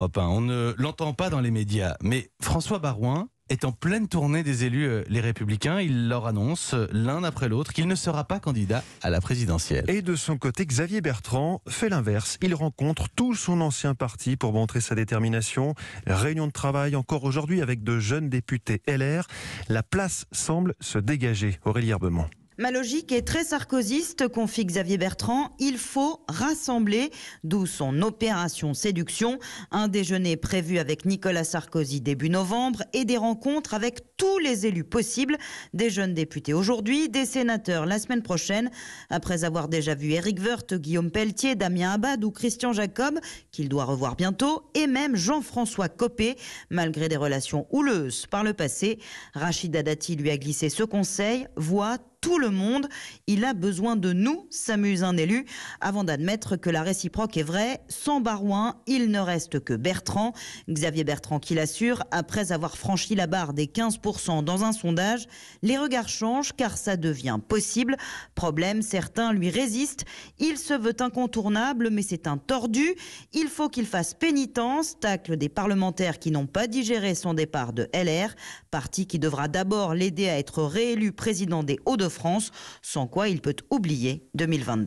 Hein, on ne l'entend pas dans les médias, mais François Barouin est en pleine tournée des élus euh, Les Républicains. Il leur annonce euh, l'un après l'autre qu'il ne sera pas candidat à la présidentielle. Et de son côté, Xavier Bertrand fait l'inverse. Il rencontre tout son ancien parti pour montrer sa détermination. Réunion de travail encore aujourd'hui avec de jeunes députés LR. La place semble se dégager. Aurélie Ma logique est très sarkozyste, confie Xavier Bertrand. Il faut rassembler, d'où son opération séduction, un déjeuner prévu avec Nicolas Sarkozy début novembre et des rencontres avec tous les élus possibles, des jeunes députés aujourd'hui, des sénateurs la semaine prochaine. Après avoir déjà vu Eric Woerth, Guillaume Pelletier, Damien Abad ou Christian Jacob, qu'il doit revoir bientôt, et même Jean-François Copé, malgré des relations houleuses par le passé, Rachida Dati lui a glissé ce conseil, voit tout le monde. Il a besoin de nous, s'amuse un élu, avant d'admettre que la réciproque est vraie. Sans Barouin, il ne reste que Bertrand. Xavier Bertrand qui l'assure, après avoir franchi la barre des 15% dans un sondage, les regards changent car ça devient possible. Problème, certains lui résistent. Il se veut incontournable, mais c'est un tordu. Il faut qu'il fasse pénitence, tacle des parlementaires qui n'ont pas digéré son départ de LR, parti qui devra d'abord l'aider à être réélu président des Hauts-de-France France, sans quoi il peut oublier 2022.